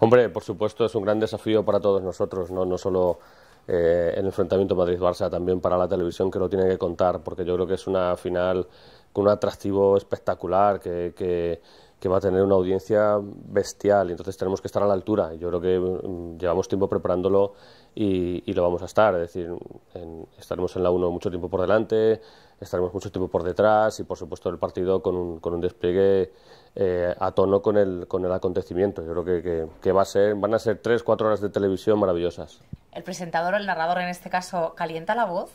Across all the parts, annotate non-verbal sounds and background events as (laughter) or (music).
Hombre, por supuesto, es un gran desafío para todos nosotros, no, solo eh, el enfrentamiento Madrid-Barça, también para la televisión que lo tiene que contar, porque yo creo que es una final con un atractivo espectacular, que, que, va a tener una audiencia bestial, entonces tenemos que estar a la altura. Yo creo que mm, llevamos tiempo preparándolo y, lo vamos a estar, es decir, estaremos en la 1 mucho tiempo por delante, estaremos mucho tiempo por detrás y, por supuesto, el partido con un despliegue eh, a tono con el, con el acontecimiento. Yo creo que, va van a ser tres, cuatro horas de televisión maravillosas. ¿El presentador o el narrador en este caso calienta la voz?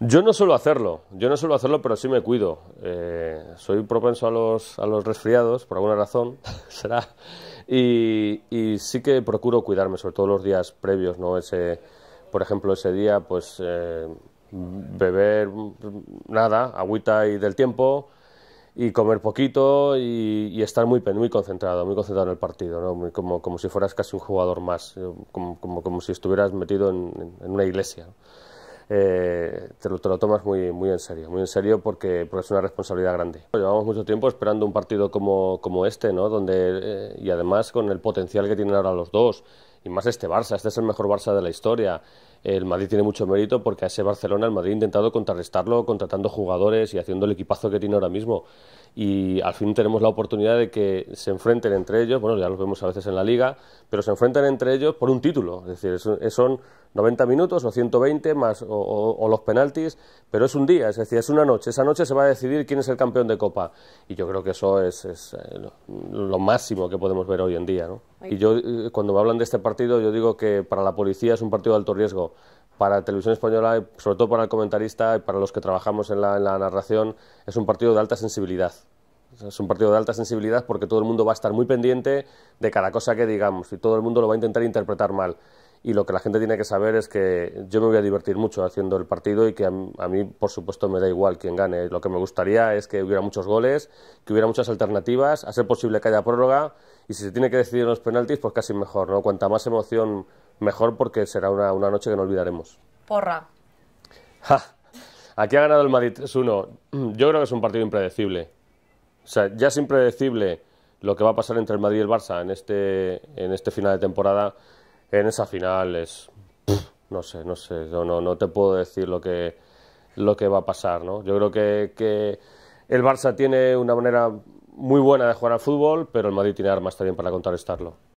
Yo no suelo hacerlo, yo no suelo hacerlo, pero sí me cuido. Eh, soy propenso a los, a los resfriados, por alguna razón, (laughs) será. Y, sí que procuro cuidarme, sobre todo los días previos, ¿no? Ese, por ejemplo, ese día, pues eh, beber nada, agüita y del tiempo, y comer poquito y, estar muy, muy concentrado, muy concentrado en el partido, ¿no? como, si fueras casi un jugador más, eh, como, como, si estuvieras metido en, una iglesia. Eh, te, lo, te, tomas muy, muy en serio, muy en serio porque, porque, es una responsabilidad grande. Pues llevamos mucho tiempo esperando un partido como, este, ¿no? Donde, eh, y además con el potencial que tienen ahora los dos, y más este Barça, este es el mejor Barça de la historia el Madrid tiene mucho mérito porque a ese Barcelona el Madrid ha intentado contrarrestarlo contratando jugadores y haciendo el equipazo que tiene ahora mismo. Y al fin tenemos la oportunidad de que se enfrenten entre ellos, bueno, ya los vemos a veces en la liga, pero se enfrentan entre ellos por un título. Es decir, son 90 minutos o 120 más o, los penaltis, pero es un día, es decir, es una noche. Esa noche se va a decidir quién es el campeón de Copa. Y yo creo que eso es, eh, lo máximo que podemos ver hoy en día. Y yo, eh, cuando me hablan de este partido, yo digo que para la policía es un partido de alto riesgo para Televisión Española, sobre todo para el comentarista y para los que trabajamos en la, narración, es un partido de alta sensibilidad. Es un partido de alta sensibilidad porque todo el mundo va a estar muy pendiente de cada cosa que digamos y todo el mundo lo va a intentar interpretar mal. Y lo que la gente tiene que saber es que yo me voy a divertir mucho haciendo el partido y que a, mí, por supuesto, me da igual quién gane. Lo que me gustaría es que hubiera muchos goles, que hubiera muchas alternativas, hacer posible que haya prórroga y si se tiene que decidir los penaltis, pues casi mejor, ¿no? Cuanta más emoción, mejor porque será una, noche que no olvidaremos. Porra. Aquí ha ganado el Madrid 3-1. Mm, yo creo que es un partido impredecible. O sea, ya es impredecible lo que va a pasar entre el Madrid y el Barça en este, este final de temporada. En esa final es... no sé, no sé. Yo no, te puedo decir lo que, va a pasar, Yo creo que, que el Barça tiene una manera muy buena de jugar al fútbol, pero el Madrid tiene armas también para contrarrestarlo.